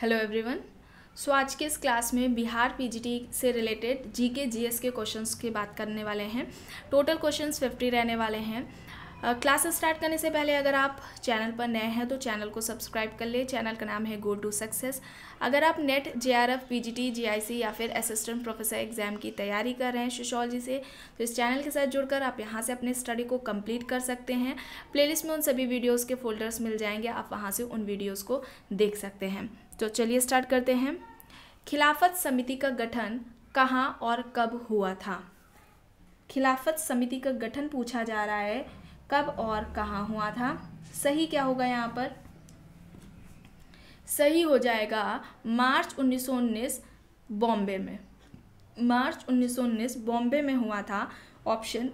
hello everyone so आज के इस क्लास में बिहार पीजीटी से रिलेटेड जीके जीएस के क्वेश्चंस की बात करने वाले हैं टोटल क्वेश्चंस फिफ्टी रहने वाले हैं क्लास स्टार्ट करने से पहले अगर आप चैनल पर नए हैं तो चैनल को सब्सक्राइब कर ले चैनल का नाम है गो टू सक्सेस अगर आप नेट जेआरएफ पीजीटी जीआईसी या फिर असिस्टेंट प्रोफेसर एग्जाम की तैयारी कर रहे हैं सोशोलॉजी से तो इस चैनल के साथ जुड़कर आप यहाँ से अपने स्टडी को कंप्लीट कर सकते हैं प्लेलिस्ट में उन सभी वीडियोज़ के फोल्डर्स मिल जाएंगे आप वहाँ से उन वीडियोज़ को देख सकते हैं तो चलिए स्टार्ट करते हैं खिलाफत समिति का गठन कहाँ और कब हुआ था खिलाफत समिति का गठन पूछा जा रहा है कब और कहाँ हुआ था सही क्या होगा यहाँ पर सही हो जाएगा मार्च 1919 बॉम्बे में मार्च 1919 बॉम्बे में हुआ था ऑप्शन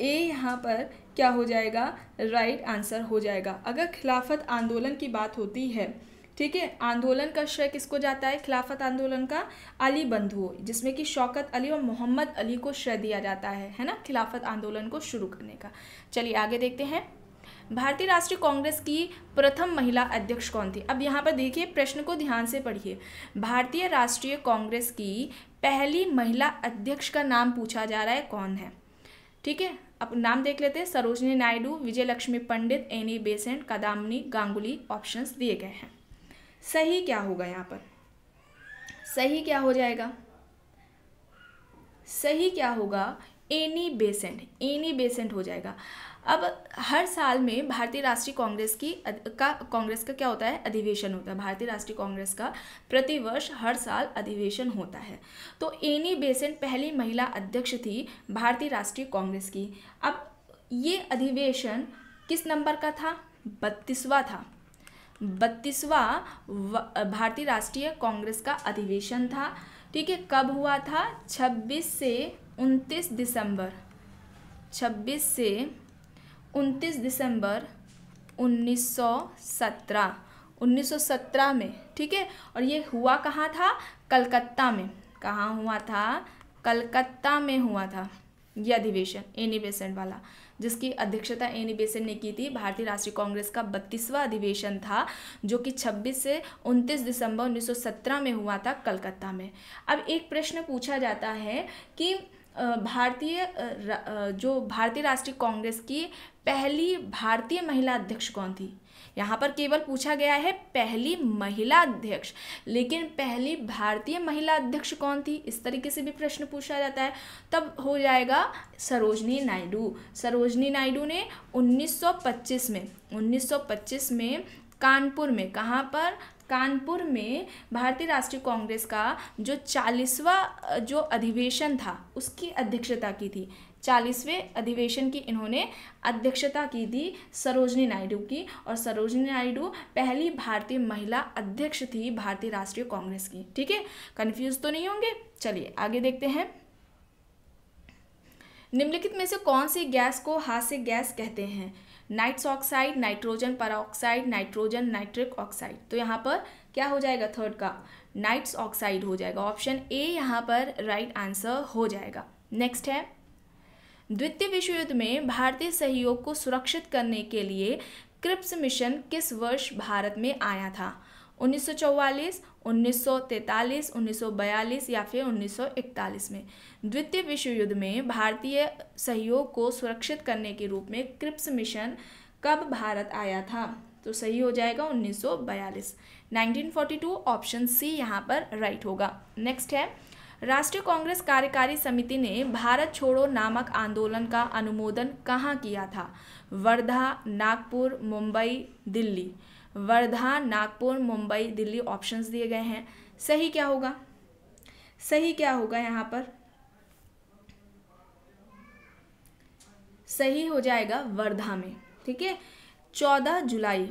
ए यहाँ पर क्या हो जाएगा राइट right आंसर हो जाएगा अगर खिलाफत आंदोलन की बात होती है ठीक है आंदोलन का श्रेय किसको जाता है खिलाफत आंदोलन का अली बंधुओं जिसमें कि शौकत अली और मोहम्मद अली को श्रेय दिया जाता है है ना खिलाफत आंदोलन को शुरू करने का चलिए आगे देखते हैं भारतीय राष्ट्रीय कांग्रेस की प्रथम महिला अध्यक्ष कौन थी अब यहाँ पर देखिए प्रश्न को ध्यान से पढ़िए भारतीय राष्ट्रीय कांग्रेस की पहली महिला अध्यक्ष का नाम पूछा जा रहा है कौन है ठीक है अब नाम देख लेते हैं Sarojini Naidu Vijaya Lakshmi Pandit Annie Besant Kadambini Ganguly options दिए गए हैं सही क्या होगा यहाँ पर सही क्या हो जाएगा सही क्या होगा एनी बेसेंट एनी बेसेंट हो जाएगा अब हर साल में भारतीय राष्ट्रीय कांग्रेस की का कांग्रेस का क्या होता है अधिवेशन होता है भारतीय राष्ट्रीय कांग्रेस का प्रतिवर्ष हर साल अधिवेशन होता है तो एनी बेसेंट पहली महिला अध्यक्ष थी भारतीय राष्ट्रीय कांग्रेस की अब ये अधिवेशन किस नंबर का था बत्तीसवा था बत्तीसवा भारतीय राष्ट्रीय कांग्रेस का अधिवेशन था ठीक है कब हुआ था 26 से 29 दिसंबर 26 से 29 दिसंबर 1917 1917 में ठीक है और ये हुआ कहाँ था कलकत्ता में कहाँ हुआ था कलकत्ता में हुआ था ये अधिवेशन एनी बेसेंट वाला जिसकी अध्यक्षता एनी बेसेंट ने की थी भारतीय राष्ट्रीय कांग्रेस का बत्तीसवां अधिवेशन था जो कि 26 से 29 दिसंबर 1917 में हुआ था कलकत्ता में अब एक प्रश्न पूछा जाता है कि भारतीय जो भारतीय राष्ट्रीय कांग्रेस की पहली भारतीय महिला अध्यक्ष कौन थी यहाँ पर केवल पूछा गया है पहली महिला अध्यक्ष लेकिन पहली भारतीय महिला अध्यक्ष कौन थी इस तरीके से भी प्रश्न पूछा जाता है तब हो जाएगा सरोजनी नायडू सरोजनी नायडू ने 1925 में 1925 में कानपुर में कहाँ पर कानपुर में भारतीय राष्ट्रीय कांग्रेस का जो चालीसवा जो अधिवेशन था उसकी अध्यक्षता की थी चालीसवें अधिवेशन की इन्होंने अध्यक्षता की थी सरोजनी नायडू की और सरोजनी नायडू पहली भारतीय महिला अध्यक्ष थी भारतीय राष्ट्रीय कांग्रेस की ठीक है कन्फ्यूज तो नहीं होंगे चलिए आगे देखते हैं निम्नलिखित में से कौन सी गैस को हास्य गैस कहते हैं nitrous oxide nitrogen peroxide nitrogen nitric oxide तो यहाँ पर क्या हो जाएगा थर्ड का नाइट्स ऑक्साइड हो जाएगा ऑप्शन ए यहाँ पर राइट right आंसर हो जाएगा नेक्स्ट है द्वितीय विश्व युद्ध में भारतीय सहयोग को सुरक्षित करने के लिए क्रिप्स मिशन किस वर्ष भारत में आया था 1944, 1943, 1942 या फिर 1941 में द्वितीय विश्व युद्ध में भारतीय सहयोग को सुरक्षित करने के रूप में क्रिप्स मिशन कब भारत आया था तो सही हो जाएगा 1942 1942 ऑप्शन सी यहाँ पर राइट होगा नेक्स्ट है राष्ट्रीय कांग्रेस कार्यकारी समिति ने भारत छोड़ो नामक आंदोलन का अनुमोदन कहाँ किया था वर्धा नागपुर मुंबई दिल्ली वर्धा नागपुर मुंबई दिल्ली ऑप्शंस दिए गए हैं सही क्या होगा सही क्या होगा यहाँ पर सही हो जाएगा वर्धा में ठीक है चौदह जुलाई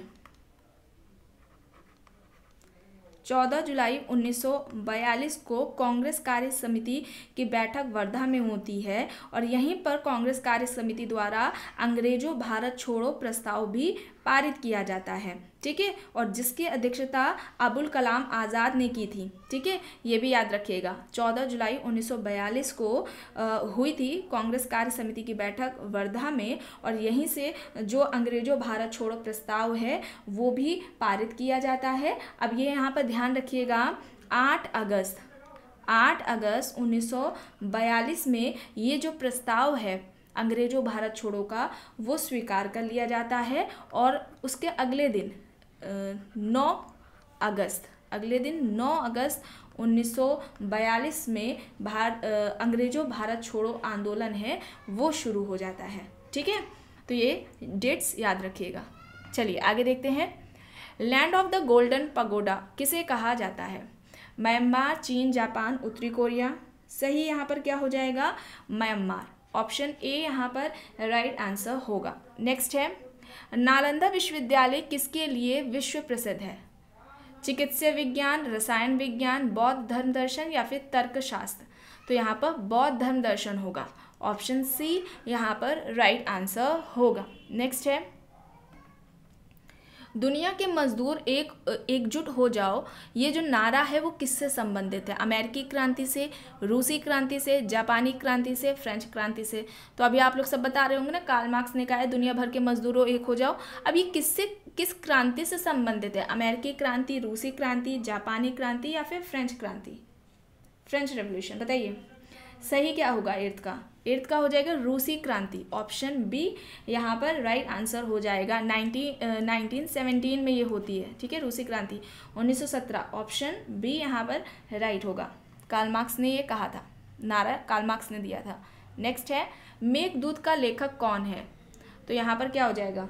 चौदह जुलाई 1942 को कांग्रेस कार्य समिति की बैठक वर्धा में होती है और यहीं पर कांग्रेस कार्य समिति द्वारा अंग्रेजों भारत छोड़ो प्रस्ताव भी पारित किया जाता है ठीक है और जिसकी अध्यक्षता अबुल कलाम आज़ाद ने की थी ठीक है ये भी याद रखिएगा 14 जुलाई 1942 को आ, हुई थी कांग्रेस कार्य समिति की बैठक वर्धा में और यहीं से जो अंग्रेजों भारत छोड़ो प्रस्ताव है वो भी पारित किया जाता है अब ये यहाँ पर ध्यान रखिएगा आठ अगस्त आठ अगस्त 1942 में ये जो प्रस्ताव है अंग्रेज़ों भारत छोड़ो का वो स्वीकार कर लिया जाता है और उसके अगले दिन नौ अगस्त अगले दिन 9 अगस्त 1942 में भार अंग्रेजों भारत छोड़ो आंदोलन है वो शुरू हो जाता है ठीक है तो ये डेट्स याद रखिएगा चलिए आगे देखते हैं land of the golden pagoda किसे कहा जाता है म्यांमार चीन जापान उत्तरी कोरिया सही यहाँ पर क्या हो जाएगा म्यांमार ऑप्शन ए यहाँ पर राइट right आंसर होगा नेक्स्ट है नालंदा विश्वविद्यालय किसके लिए विश्व प्रसिद्ध है चिकित्सा विज्ञान रसायन विज्ञान बौद्ध धर्म दर्शन या फिर तर्कशास्त्र तो यहाँ पर बौद्ध धर्म दर्शन होगा ऑप्शन सी यहाँ पर राइट आंसर होगा नेक्स्ट है दुनिया के मजदूर एक एकजुट हो जाओ ये जो नारा है वो किससे संबंधित है अमेरिकी क्रांति से रूसी क्रांति से जापानी क्रांति से फ्रेंच क्रांति से तो अभी आप लोग सब बता रहे होंगे ना कार्ल मार्क्स ने कहा है दुनिया भर के मजदूरों एक हो जाओ अब ये किससे किस क्रांति से संबंधित है अमेरिकी क्रांति रूसी क्रांति जापानी क्रांति या फिर फ्रेंच क्रांति फ्रेंच रेवोल्यूशन बताइए सही क्या होगा अर्थ का एर्थ का हो जाएगा रूसी क्रांति ऑप्शन बी यहाँ पर राइट आंसर हो जाएगा नाइनटीन नाइनटीन में ये होती है ठीक है रूसी क्रांति उन्नीस सौ सत्रह ऑप्शन बी यहाँ पर राइट होगा कालमार्क्स ने ये कहा था नारा कालमार्क्स ने दिया था नेक्स्ट है मेघ दूत का लेखक कौन है तो यहाँ पर क्या हो जाएगा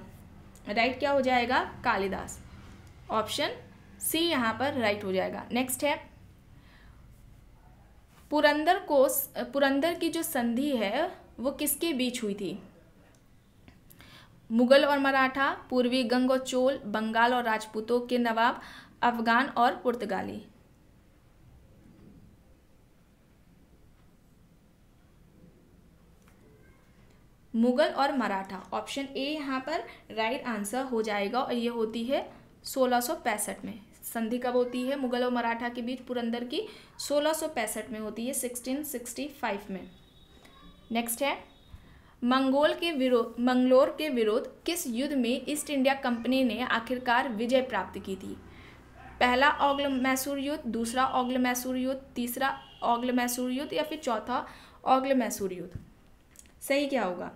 राइट क्या हो जाएगा कालिदास ऑप्शन सी यहाँ पर राइट हो जाएगा नेक्स्ट है पुरंदर को पुरंदर की जो संधि है वो किसके बीच हुई थी मुगल और मराठा पूर्वी गंग और चोल बंगाल और राजपूतों के नवाब अफगान और पुर्तगाली मुगल और मराठा ऑप्शन ए यहाँ पर राइट आंसर हो जाएगा और ये होती है सोलह में संधि कब होती है मुगल और मराठा के बीच पुरंदर की सोलह में होती है 1665 में नेक्स्ट है मंगोल के विरोध मंगलोर के विरोध किस युद्ध में ईस्ट इंडिया कंपनी ने आखिरकार विजय प्राप्त की थी पहला ओग्ल मैसूर युद्ध दूसरा ओग्ल मैसूर युद्ध तीसरा ओग्ल मैसूर युद्ध या फिर चौथा ओग्ल मैसूर युद्ध सही क्या होगा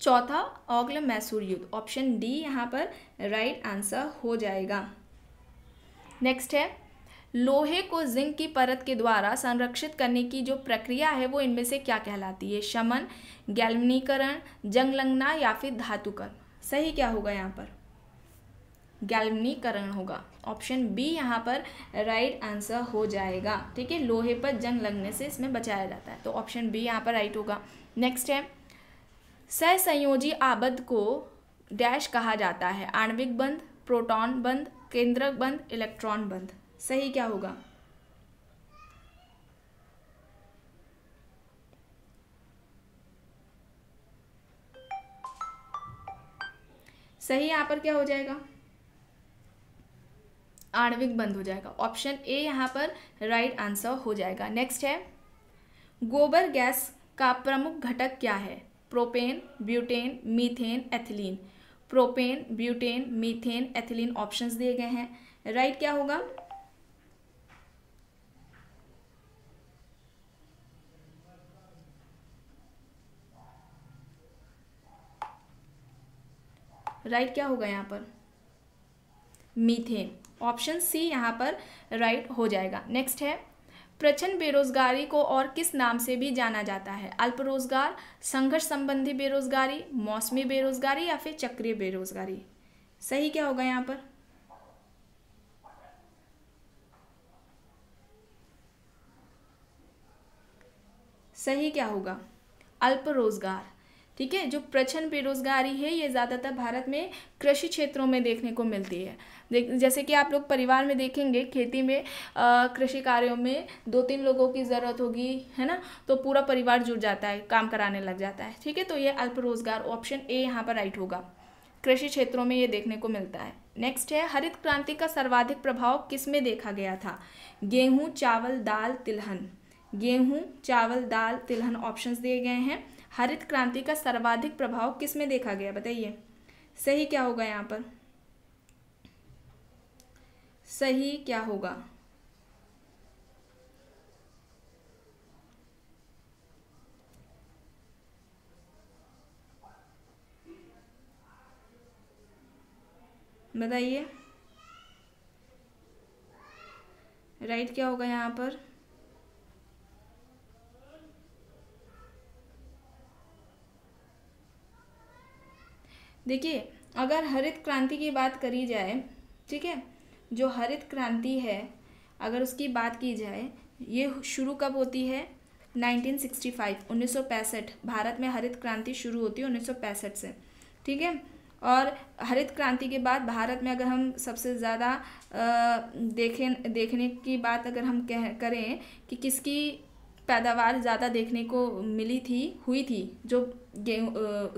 चौथा औगल मैसूर युद्ध ऑप्शन डी यहाँ पर राइट right आंसर हो जाएगा नेक्स्ट है लोहे को जिंक की परत के द्वारा संरक्षित करने की जो प्रक्रिया है वो इनमें से क्या कहलाती है शमन गैल्वनीकरण जंग या फिर धातुकरण सही क्या होगा यहाँ पर गैल्वनीकरण होगा ऑप्शन बी यहाँ पर राइट आंसर हो जाएगा ठीक है लोहे पर जंग लगने से इसमें बचाया जाता है तो ऑप्शन बी यहाँ पर राइट होगा नेक्स्ट है सहसंयोजी आबद को डैश कहा जाता है आणविक बंद प्रोटॉन बंद केंद्रक बंद इलेक्ट्रॉन बंद सही क्या होगा सही यहां पर क्या हो जाएगा आणविक बंद हो जाएगा ऑप्शन ए यहां पर राइट right आंसर हो जाएगा नेक्स्ट है गोबर गैस का प्रमुख घटक क्या है propane butane methane ethylene propane butane methane ethylene options दिए गए हैं राइट क्या होगा राइट क्या होगा यहाँ पर मीथेन ऑप्शन सी यहाँ पर राइट हो जाएगा नेक्स्ट है प्रचंड बेरोजगारी को और किस नाम से भी जाना जाता है अल्प रोजगार संघर्ष संबंधी बेरोजगारी मौसमी बेरोजगारी या फिर चक्रीय बेरोजगारी सही क्या होगा यहाँ पर सही क्या होगा अल्प रोजगार ठीक है जो प्रचंड बेरोजगारी है ये ज़्यादातर भारत में कृषि क्षेत्रों में देखने को मिलती है जैसे कि आप लोग परिवार में देखेंगे खेती में कृषि कार्यों में दो तीन लोगों की ज़रूरत होगी है ना तो पूरा परिवार जुड़ जाता है काम कराने लग जाता है ठीक है तो ये अल्प रोजगार ऑप्शन ए यहाँ पर राइट होगा कृषि क्षेत्रों में ये देखने को मिलता है नेक्स्ट है हरित क्रांति का सर्वाधिक प्रभाव किस में देखा गया था गेहूँ चावल दाल तिलहन गेहूँ चावल दाल तिलहन ऑप्शंस दिए गए हैं हरित क्रांति का सर्वाधिक प्रभाव किस में देखा गया बताइए सही क्या होगा यहाँ पर सही क्या होगा बताइए राइट क्या होगा यहाँ पर देखिए अगर हरित क्रांति की बात करी जाए ठीक है जो हरित क्रांति है अगर उसकी बात की जाए ये शुरू कब होती है 1965 1965 भारत में हरित क्रांति शुरू होती है 1965 से ठीक है और हरित क्रांति के बाद भारत में अगर हम सबसे ज़्यादा देखें देखने की बात अगर हम कह करें कि किसकी पैदावार ज़्यादा देखने को मिली थी हुई थी जो गेहूँ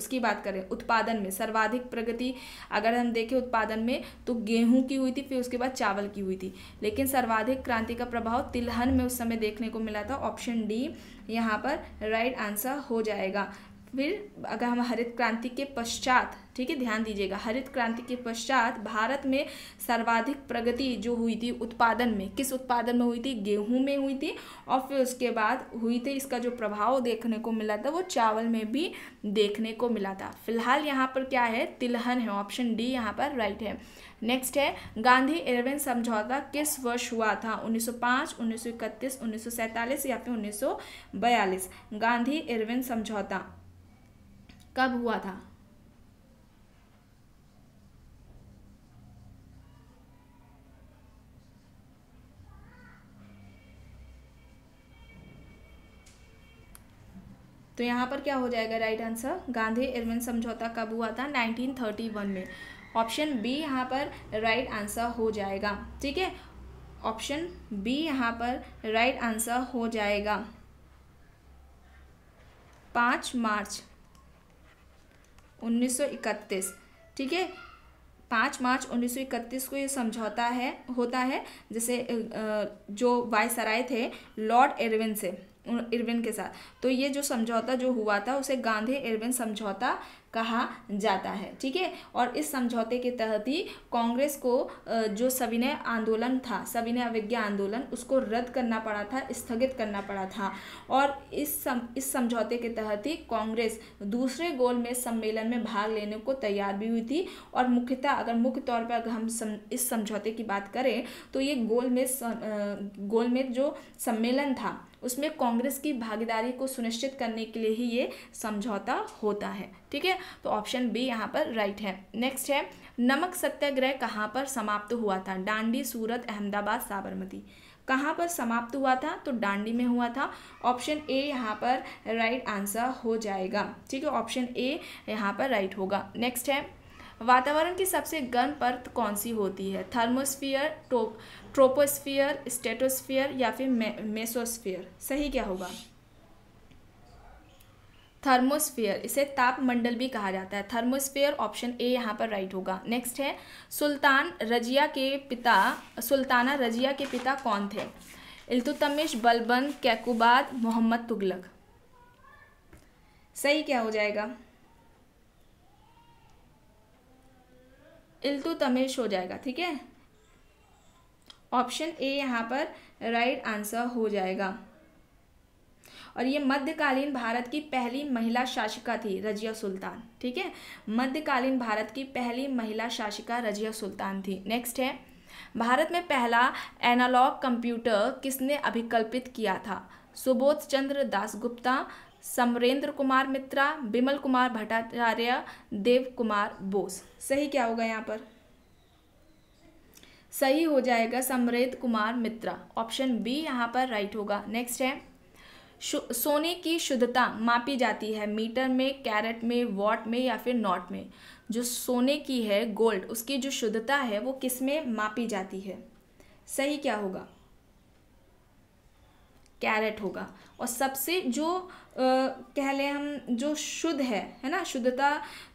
उसकी बात करें उत्पादन में सर्वाधिक प्रगति अगर हम देखें उत्पादन में तो गेहूं की हुई थी फिर उसके बाद चावल की हुई थी लेकिन सर्वाधिक क्रांति का प्रभाव तिलहन में उस समय देखने को मिला था ऑप्शन डी यहाँ पर राइट आंसर हो जाएगा फिर अगर हम हरित क्रांति के पश्चात ठीक है ध्यान दीजिएगा हरित क्रांति के पश्चात भारत में सर्वाधिक प्रगति जो हुई थी उत्पादन में किस उत्पादन में हुई थी गेहूं में हुई थी और फिर उसके बाद हुई थी इसका जो प्रभाव देखने को मिला था वो चावल में भी देखने को मिला था फिलहाल यहाँ पर क्या है तिलहन है ऑप्शन डी यहाँ पर राइट है नेक्स्ट है गांधी इरविन समझौता किस वर्ष हुआ था 1905, 1931, 1947 या फिर 1942 गांधी इरविन समझौता कब हुआ था तो यहाँ पर क्या हो जाएगा राइट आंसर गांधी इरविन समझौता कब हुआ था 1931 में ऑप्शन बी यहाँ पर राइट आंसर हो जाएगा ठीक है ऑप्शन बी यहाँ पर राइट आंसर हो जाएगा पाँच मार्च 1931 ठीक है पाँच मार्च 1931 को ये समझौता है होता है जैसे जो वायसराय थे लॉर्ड एरविन से इरविन के साथ तो ये जो समझौता जो हुआ था उसे गांधी इरविन समझौता कहा जाता है ठीक है और इस समझौते के तहत ही कांग्रेस को जो सविनय आंदोलन था सविनय अविज्ञा आंदोलन उसको रद्द करना पड़ा था स्थगित करना पड़ा था और इस सम इस समझौते के तहत ही कांग्रेस दूसरे गोल में सम्मेलन में भाग लेने को तैयार भी हुई थी और मुख्यतः अगर मुख्य तौर पर अगर हम सम, इस समझौते की बात करें तो ये गोल में गोल में जो सम्मेलन था उसमें कांग्रेस की भागीदारी को सुनिश्चित करने के लिए ही ये समझौता होता है ठीक है तो ऑप्शन बी यहाँ पर राइट है नेक्स्ट है नमक सत्याग्रह कहाँ पर समाप्त हुआ था डांडी सूरत अहमदाबाद साबरमती कहाँ पर समाप्त हुआ था तो डांडी में हुआ था ऑप्शन ए यहाँ पर राइट आंसर हो जाएगा ठीक है ऑप्शन ए यहाँ पर राइट होगा नेक्स्ट है वातावरण की सबसे गर्म परत कौन सी होती है थर्मोस्फियर टोप ट्रोपोस्फियर स्टेटोस्फियर या फिर मे, मेसोस्फियर सही क्या होगा थर्मोस्फीयर इसे तापमंडल भी कहा जाता है थर्मोस्फीयर ऑप्शन ए यहाँ पर राइट होगा नेक्स्ट है सुल्तान रजिया के पिता सुल्ताना रजिया के पिता कौन थे इल्तुतमिश बलबन कैकुबाद मोहम्मद तुगलक सही क्या हो जाएगा इल्तुतमिश हो जाएगा ठीक है ऑप्शन ए यहाँ पर राइट आंसर हो जाएगा और ये मध्यकालीन भारत की पहली महिला शासिका थी रजिया सुल्तान ठीक है मध्यकालीन भारत की पहली महिला शासिका रजिया सुल्तान थी नेक्स्ट है भारत में पहला एनालॉग कंप्यूटर किसने अभिकल्पित किया था सुबोध चंद्र दासगुप्ता समरेंद्र कुमार मित्रा बिमल कुमार भट्टाचार्य देव कुमार बोस सही क्या होगा यहाँ पर सही हो जाएगा समरेत कुमार मित्रा ऑप्शन बी यहाँ पर राइट होगा नेक्स्ट है सोने की शुद्धता मापी जाती है मीटर में कैरेट में वॉट में या फिर नॉट में जो सोने की है गोल्ड उसकी जो शुद्धता है वो किस में मापी जाती है सही क्या होगा कैरेट होगा और सबसे जो आ, कह लें हम जो शुद्ध है है ना शुद्धता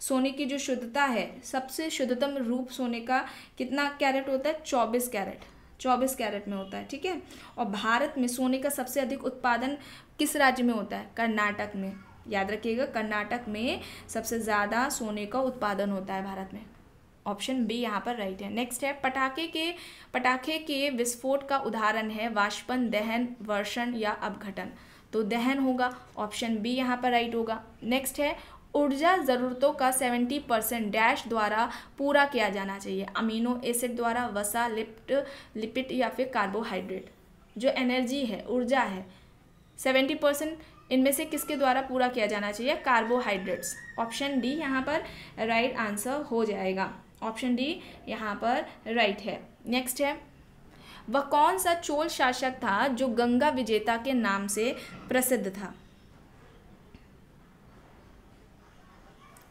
सोने की जो शुद्धता है सबसे शुद्धतम रूप सोने का कितना कैरेट होता है चौबीस कैरेट चौबीस कैरेट में होता है ठीक है और भारत में सोने का सबसे अधिक उत्पादन किस राज्य में होता है कर्नाटक में याद रखिएगा कर्नाटक में सबसे ज़्यादा सोने का उत्पादन होता है भारत में ऑप्शन बी यहाँ पर राइट है नेक्स्ट है पटाखे के पटाखे के विस्फोट का उदाहरण है वाष्पन दहन वर्षण या अपघटन तो दहन होगा ऑप्शन बी यहाँ पर राइट होगा नेक्स्ट है ऊर्जा ज़रूरतों का 70 परसेंट डैश द्वारा पूरा किया जाना चाहिए अमीनो एसिड द्वारा वसा लिप्ट लिपिड या फिर कार्बोहाइड्रेट जो एनर्जी है ऊर्जा है 70 परसेंट इनमें से किसके द्वारा पूरा किया जाना चाहिए कार्बोहाइड्रेट्स ऑप्शन डी यहाँ पर राइट right आंसर हो जाएगा ऑप्शन डी यहाँ पर राइट है नेक्स्ट है वह कौन सा चोल शासक था जो गंगा विजेता के नाम से प्रसिद्ध था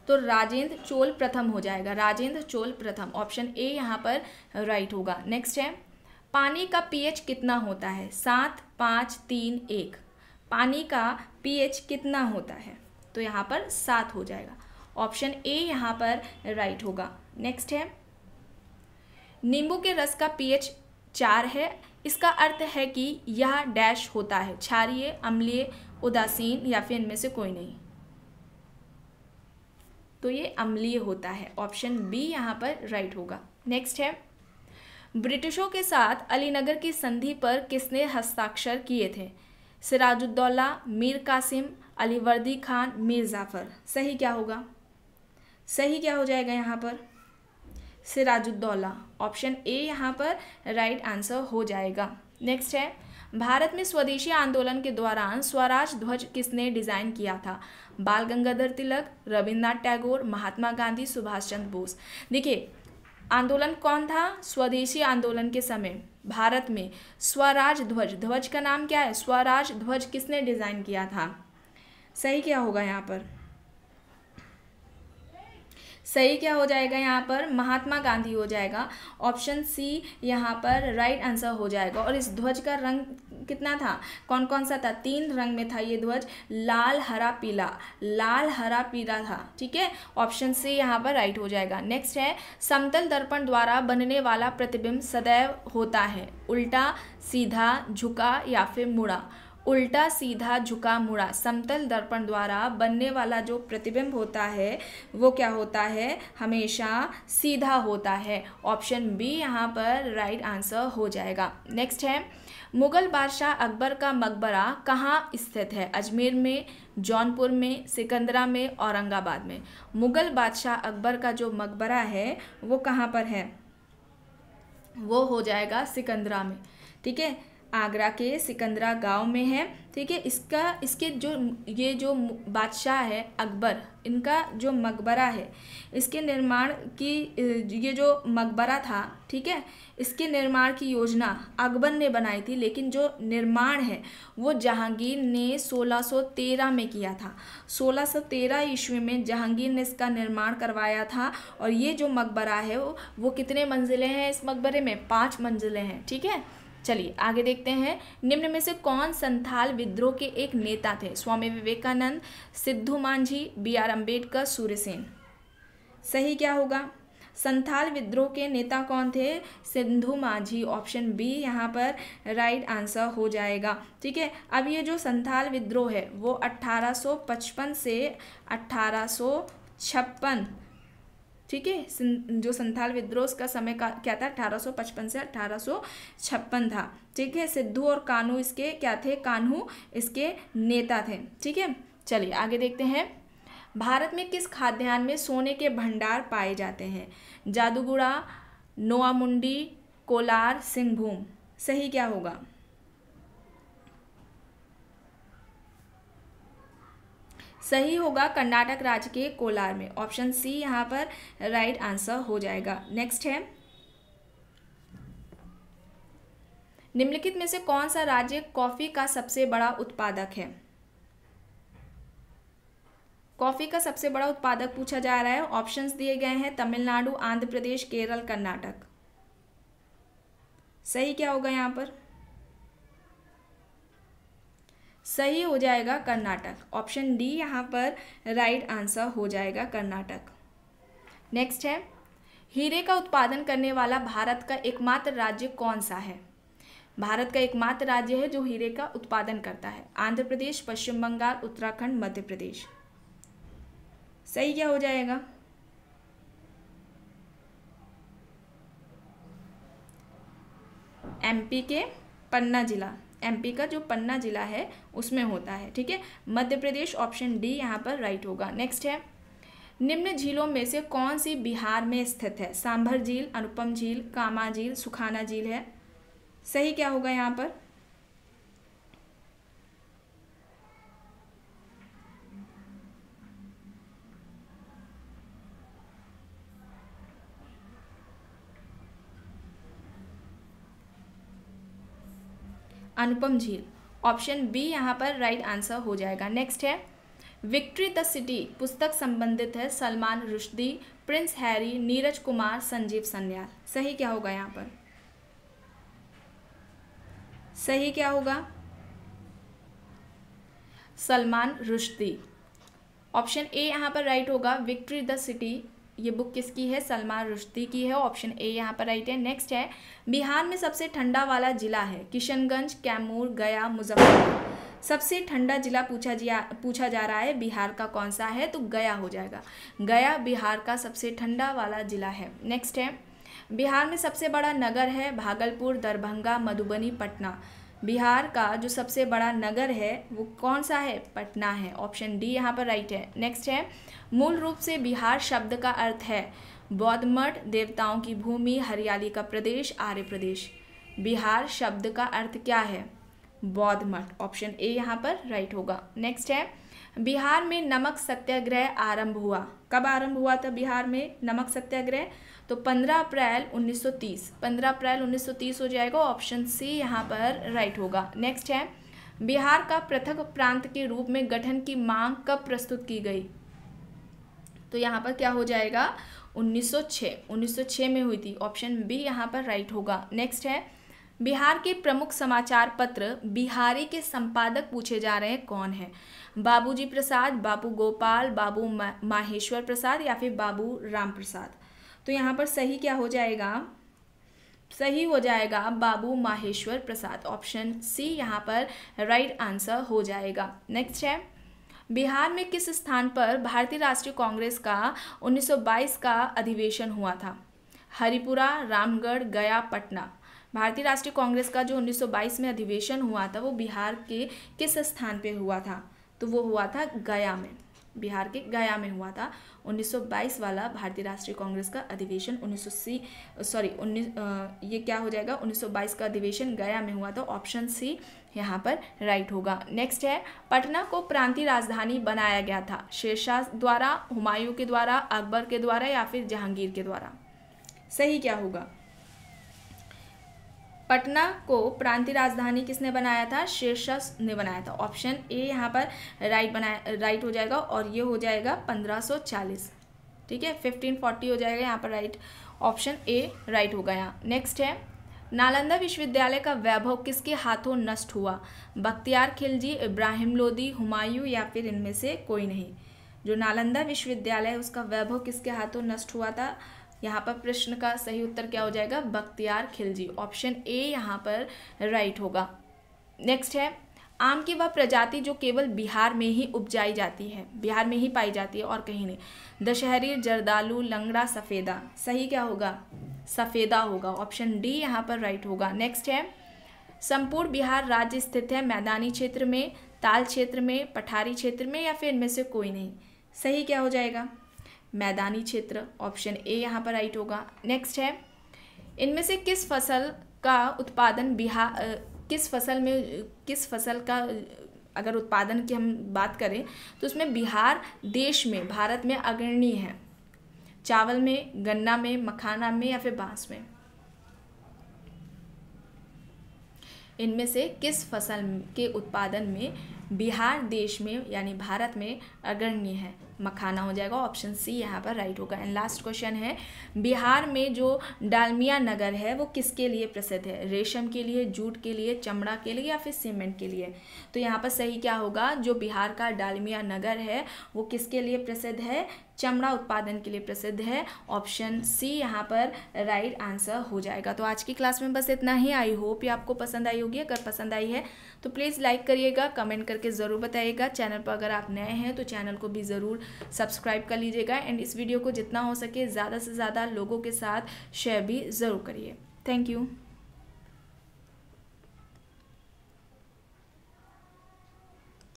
तो राजेंद्र चोल प्रथम हो जाएगा राजेंद्र चोल प्रथम ऑप्शन ए यहाँ पर राइट होगा नेक्स्ट है पानी का पीएच कितना होता है सात पाँच तीन एक पानी का पीएच कितना होता है तो यहाँ पर सात हो जाएगा ऑप्शन ए यहाँ पर राइट होगा नेक्स्ट है नींबू के रस का पीएच चार है इसका अर्थ है कि यह डैश होता है क्षारिय अम्लीय उदासीन या फिर इनमें से कोई नहीं तो ये अम्लीय होता है ऑप्शन बी यहाँ पर राइट होगा नेक्स्ट है ब्रिटिशों के साथ अलीनगर की संधि पर किसने हस्ताक्षर किए थे सिराजुद्दौला मीर कासिम अलीवर्दी खान मीर जाफ़र सही क्या होगा सही क्या हो जाएगा यहाँ पर सिराजुद्दौला ऑप्शन ए यहाँ पर राइट right आंसर हो जाएगा नेक्स्ट है भारत में स्वदेशी आंदोलन के दौरान स्वराज ध्वज किसने डिज़ाइन किया था बाल गंगाधर तिलक रविन्द्रनाथ टैगोर महात्मा गांधी सुभाष चंद्र बोस देखिए आंदोलन कौन था स्वदेशी आंदोलन के समय भारत में स्वराज ध्वज ध्वज का नाम क्या है स्वराज ध्वज किसने डिज़ाइन किया था सही क्या होगा यहाँ पर सही क्या हो जाएगा यहाँ पर महात्मा गांधी हो जाएगा ऑप्शन सी यहाँ पर राइट आंसर हो जाएगा और इस ध्वज का रंग कितना था कौन कौन सा था तीन रंग में था ये ध्वज लाल हरा पीला लाल हरा पीला था ठीक है ऑप्शन सी यहाँ पर राइट हो जाएगा नेक्स्ट है समतल दर्पण द्वारा बनने वाला प्रतिबिंब सदैव होता है उल्टा सीधा झुका या फिर मुड़ा उल्टा सीधा झुका मुड़ा समतल दर्पण द्वारा बनने वाला जो प्रतिबिंब होता है वो क्या होता है हमेशा सीधा होता है ऑप्शन बी यहाँ पर राइट आंसर हो जाएगा नेक्स्ट है मुगल बादशाह अकबर का मकबरा कहाँ स्थित है अजमेर में जौनपुर में सिकंदरा में औरंगाबाद में मुगल बादशाह अकबर का जो मकबरा है वो कहाँ पर है वो हो जाएगा सिकंदरा में ठीक है आगरा के सिकंदरा गांव में है ठीक है इसका इसके जो ये जो बादशाह है अकबर इनका जो मकबरा है इसके निर्माण की ये जो मकबरा था ठीक है इसके निर्माण की योजना अकबर ने बनाई थी लेकिन जो निर्माण है वो जहांगीर ने 1613 में किया था 1613 ईस्वी में जहांगीर ने इसका निर्माण करवाया था और ये जो मकबरा है वो, वो कितने मंजिलें हैं इस मकबरे में पाँच मंजिलें हैं ठीक है चलिए आगे देखते हैं निम्न में से कौन संथाल विद्रोह के एक नेता थे स्वामी विवेकानंद सिद्धू मांझी बी आर अम्बेडकर सूर्यसेन सही क्या होगा संथाल विद्रोह के नेता कौन थे सिंधु मांझी ऑप्शन बी यहाँ पर राइट आंसर हो जाएगा ठीक है अब ये जो संथाल विद्रोह है वो 1855 से 1856 ठीक है जो संथाल विद्रोह का समय का क्या था 1855 से 1856 था ठीक है सिद्धू और कानू इसके क्या थे कान्हू इसके नेता थे ठीक है चलिए आगे देखते हैं भारत में किस खाद्यान्न में सोने के भंडार पाए जाते हैं जादूगुड़ा नोआमुंडी कोलार सिंहभूम सही क्या होगा सही होगा कर्नाटक राज्य के कोलार में ऑप्शन सी यहाँ पर राइट आंसर हो जाएगा नेक्स्ट है निम्नलिखित में से कौन सा राज्य कॉफ़ी का सबसे बड़ा उत्पादक है कॉफ़ी का सबसे बड़ा उत्पादक पूछा जा रहा है ऑप्शंस दिए गए हैं तमिलनाडु आंध्र प्रदेश केरल कर्नाटक सही क्या होगा यहाँ पर सही हो जाएगा कर्नाटक ऑप्शन डी यहाँ पर राइट आंसर हो जाएगा कर्नाटक नेक्स्ट है हीरे का उत्पादन करने वाला भारत का एकमात्र राज्य कौन सा है भारत का एकमात्र राज्य है जो हीरे का उत्पादन करता है आंध्र प्रदेश पश्चिम बंगाल उत्तराखंड मध्य प्रदेश सही क्या हो जाएगा एमपी के पन्ना जिला एमपी का जो पन्ना जिला है उसमें होता है ठीक है मध्य प्रदेश ऑप्शन डी यहाँ पर राइट होगा नेक्स्ट है निम्न झीलों में से कौन सी बिहार में स्थित है सांभर झील अनुपम झील कामा झील सुखाना झील है सही क्या होगा यहाँ पर अनुपम झील ऑप्शन बी यहाँ पर राइट right आंसर हो जाएगा नेक्स्ट है विक्ट्री द सिटी पुस्तक संबंधित है सलमान रुश्दी प्रिंस हैरी नीरज कुमार संजीव सन्याल सही क्या होगा यहाँ पर सही क्या होगा सलमान रुश्दी ऑप्शन ए यहाँ पर राइट होगा विक्ट्री द सिटी ये बुक किसकी है सलमान रुश्ती की है ऑप्शन ए यहाँ पर राइट है नेक्स्ट है बिहार में सबसे ठंडा वाला जिला है किशनगंज कैमूर गया मुजफ्फरपुर सबसे ठंडा जिला पूछा जिया पूछा जा रहा है बिहार का कौन सा है तो गया हो जाएगा गया बिहार का सबसे ठंडा वाला जिला है नेक्स्ट है बिहार में सबसे बड़ा नगर है भागलपुर दरभंगा मधुबनी पटना बिहार का जो सबसे बड़ा नगर है वो कौन सा है पटना है ऑप्शन डी यहाँ पर राइट है नेक्स्ट है मूल रूप से बिहार शब्द का अर्थ है बौद्ध मठ देवताओं की भूमि हरियाली का प्रदेश आर्य प्रदेश बिहार शब्द का अर्थ क्या है बौद्ध मठ ऑप्शन ए यहाँ पर राइट होगा नेक्स्ट है बिहार में नमक सत्याग्रह आरंभ हुआ कब आरंभ हुआ था बिहार में नमक सत्याग्रह तो 15 अप्रैल 1930 15 अप्रैल 1930 हो जाएगा ऑप्शन सी यहाँ पर राइट होगा नेक्स्ट है बिहार का पृथक प्रांत के रूप में गठन की मांग कब प्रस्तुत की गई तो यहाँ पर क्या हो जाएगा 1906 1906 में हुई थी ऑप्शन बी यहाँ पर राइट होगा नेक्स्ट है बिहार के प्रमुख समाचार पत्र बिहारी के संपादक पूछे जा रहे हैं कौन है बाबूजी प्रसाद बाबू गोपाल बाबू माहेश्वर प्रसाद या फिर बाबू राम प्रसाद तो यहाँ पर सही क्या हो जाएगा सही हो जाएगा बाबू माहेश्वर प्रसाद ऑप्शन सी यहाँ पर राइट आंसर हो जाएगा नेक्स्ट है बिहार में किस स्थान पर भारतीय राष्ट्रीय कांग्रेस का 1922 का अधिवेशन हुआ था हरिपुरा रामगढ़ गया पटना भारतीय राष्ट्रीय कांग्रेस का जो 1922 में अधिवेशन हुआ था वो बिहार के किस स्थान पे हुआ था तो वो हुआ था गया में बिहार के गया में हुआ था 1922 वाला भारतीय राष्ट्रीय कांग्रेस का अधिवेशन उन्नीस सॉरी उन्नीस ये क्या हो जाएगा 1922 का अधिवेशन गया में हुआ था ऑप्शन सी यहाँ पर राइट होगा नेक्स्ट है पटना को प्रांतीय राजधानी बनाया गया था शेरशाह द्वारा हुमायूं के द्वारा अकबर के द्वारा या फिर जहांगीर के द्वारा सही क्या होगा पटना को प्रांतीय राजधानी किसने बनाया था शीर्षस ने बनाया था ऑप्शन ए यहाँ पर राइट बनाया राइट हो जाएगा और ये हो जाएगा 1540 ठीक है 1540 हो जाएगा यहाँ पर राइट ऑप्शन ए राइट होगा यहाँ नेक्स्ट है नालंदा विश्वविद्यालय का वैभव किसके हाथों नष्ट हुआ बख्तियार खिलजी इब्राहिम लोदी हुमायूं या फिर इनमें से कोई नहीं जो नालंदा विश्वविद्यालय है उसका वैभव किसके हाथों नष्ट हुआ था यहाँ पर प्रश्न का सही उत्तर क्या हो जाएगा बख्तियार खिलजी ऑप्शन ए यहाँ पर राइट होगा नेक्स्ट है आम की वह प्रजाति जो केवल बिहार में ही उपजाई जाती है बिहार में ही पाई जाती है और कहीं नहीं दशहरी जरदालू लंगड़ा सफ़ेदा सही क्या होगा सफ़ेदा होगा ऑप्शन डी यहाँ पर राइट होगा नेक्स्ट है संपूर्ण बिहार राज्य स्थित है मैदानी क्षेत्र में ताल क्षेत्र में पठारी क्षेत्र में या फिर इनमें से कोई नहीं सही क्या हो जाएगा मैदानी क्षेत्र ऑप्शन ए यहाँ पर राइट होगा नेक्स्ट है इनमें से किस फसल का उत्पादन बिहार किस फसल में किस फसल का अगर उत्पादन की हम बात करें तो उसमें बिहार देश में भारत में अग्रणी है चावल में गन्ना में मखाना में या फिर बांस में इनमें से किस फसल के उत्पादन में बिहार देश में यानी भारत में अग्रणी है मखाना हो जाएगा ऑप्शन सी यहाँ पर राइट होगा एंड लास्ट क्वेश्चन है बिहार में जो डालमिया नगर है वो किसके लिए प्रसिद्ध है रेशम के लिए जूट के लिए चमड़ा के लिए या फिर सीमेंट के लिए तो यहाँ पर सही क्या होगा जो बिहार का डालमिया नगर है वो किसके लिए प्रसिद्ध है चमड़ा उत्पादन के लिए प्रसिद्ध है ऑप्शन सी यहाँ पर राइट आंसर हो जाएगा तो आज की क्लास में बस इतना ही आई होप ये आपको पसंद आई होगी अगर पसंद आई है तो प्लीज़ लाइक करिएगा कमेंट करके ज़रूर बताइएगा चैनल पर अगर आप नए हैं तो चैनल को भी ज़रूर सब्सक्राइब कर लीजिएगा एंड इस वीडियो को जितना हो सके ज़्यादा से ज़्यादा लोगों के साथ शेयर भी ज़रूर करिए थैंक यू